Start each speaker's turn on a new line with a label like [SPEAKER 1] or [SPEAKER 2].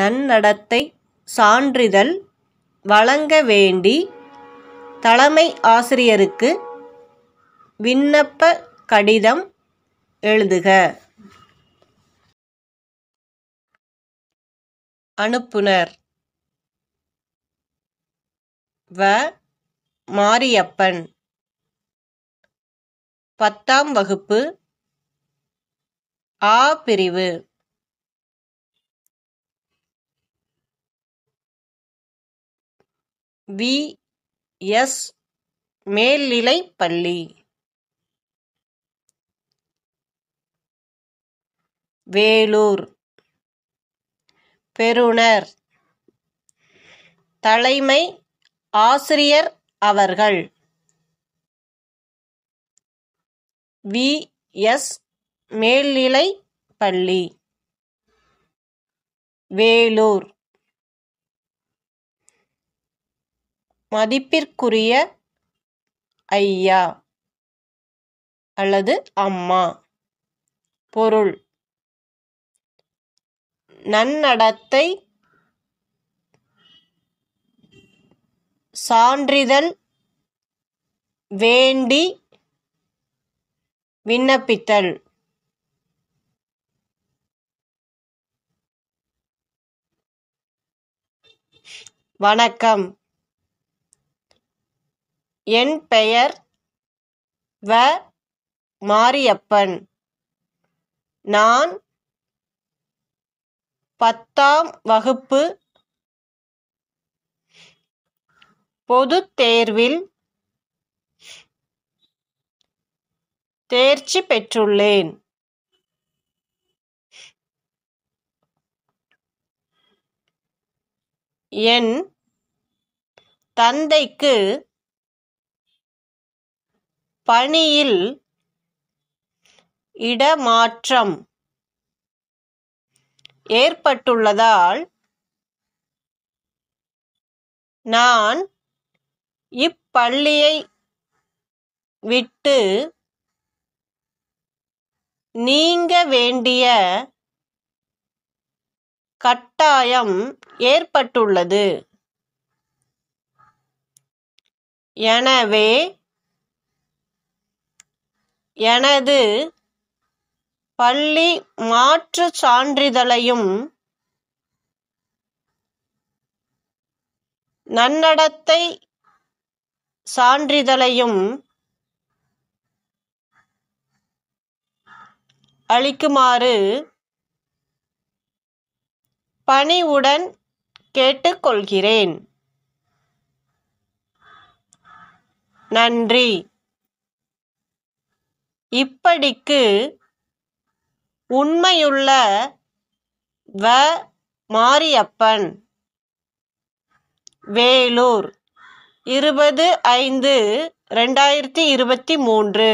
[SPEAKER 1] நன்னடத்தை சான்றிதழ் வழங்க வேண்டி தலைமை ஆசிரியருக்கு விண்ணப்ப கடிதம் எழுதுக அனுப்புனர் வ மாரியப்பன் பத்தாம் வகுப்பு ஆ பிரிவு வி எஸ் மேல்நிலை பள்ளி வேலூர் பெறுநர் தலைமை ஆசிரியர் அவர்கள் வி எஸ் மேல்நிலை பள்ளி வேலூர் மதிப்பிற்குரிய ஐயா அல்லது அம்மா பொருள் நன்னடத்தை சான்றிதழ் வேண்டி விண்ணப்பித்தல் வணக்கம் என் பெயர் வ மாரியப்பன் நான் பத்தாம் வகுப்பு பொது தேர்வில் தேர்ச்சி பெற்றுள்ளேன் என் தந்தைக்கு பணியில் இடமாற்றம் ஏற்பட்டுள்ளதால் நான் இப்பள்ளியை விட்டு நீங்க வேண்டிய கட்டாயம் ஏற்பட்டுள்ளது எனவே எனது பள்ளி மாற்றுச் சான்றிதழையும் நன்னடத்தை சான்றிதழையும் அளிக்குமாறு பணிவுடன் கேட்டுக்கொள்கிறேன் நன்றி இப்படிக்கு உண்மையுள்ள வ மாரியப்பன் வேலூர் இருபது ஐந்து ரெண்டாயிரத்தி இருபத்தி மூன்று